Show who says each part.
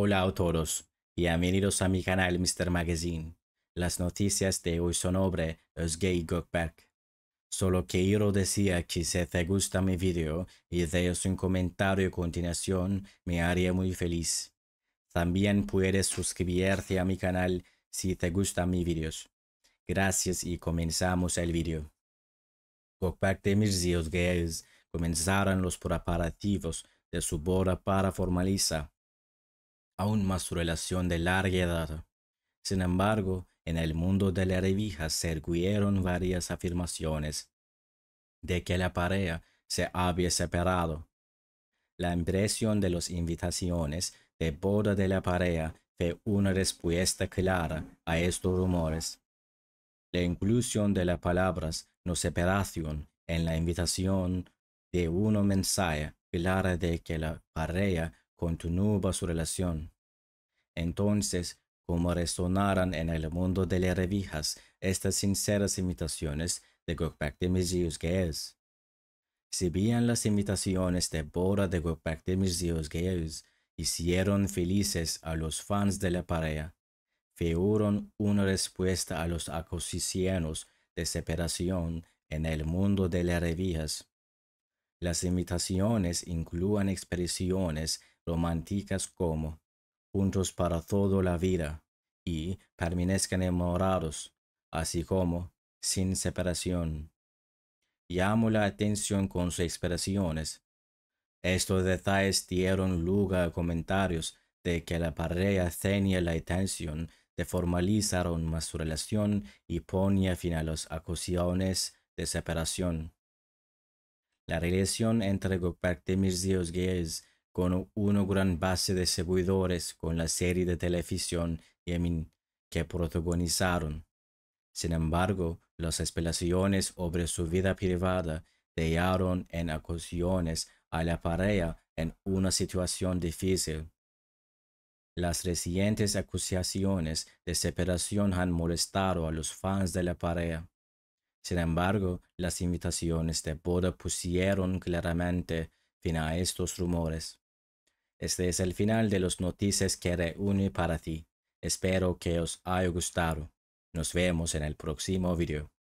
Speaker 1: Hola a todos y bienvenidos a mi canal Mr. Magazine. Las noticias de hoy son sobre gay Gökberk. Solo quiero decir que si te gusta mi video y dejas un comentario a continuación, me haría muy feliz. También puedes suscribirte a mi canal si te gustan mis videos. Gracias y comenzamos el video. de de y gays comenzaron los preparativos de su boda para formalizar aún más su relación de larga edad. Sin embargo, en el mundo de la revija se varias afirmaciones de que la pareja se había separado. La impresión de las invitaciones de boda de la pareja fue una respuesta clara a estos rumores. La inclusión de las palabras no separación en la invitación de uno mensaje clara de que la pareja Continúa su relación. Entonces, como resonaran en el mundo de las revijas estas sinceras imitaciones de Gökberk Geus? Si bien las imitaciones de Bora de de y hicieron felices a los fans de la pareja, fueron una respuesta a los acosicianos de separación en el mundo de las revijas. Las imitaciones incluyen expresiones románticas como Juntos para toda la vida y permanezcan enamorados, así como sin separación. Llamo la atención con sus expresiones. Estos detalles dieron lugar a comentarios de que la pareja tenía la intención de formalizar más su relación y ponía fin a las acusaciones de separación. La relación entre mis dios Gies con una gran base de seguidores con la serie de televisión Yemen que protagonizaron. Sin embargo, las especulaciones sobre su vida privada dejaron en ocasiones a la pareja en una situación difícil. Las recientes acusaciones de separación han molestado a los fans de la pareja. Sin embargo, las invitaciones de boda pusieron claramente fin a estos rumores. Este es el final de los noticias que reúne para ti. Espero que os haya gustado. Nos vemos en el próximo video.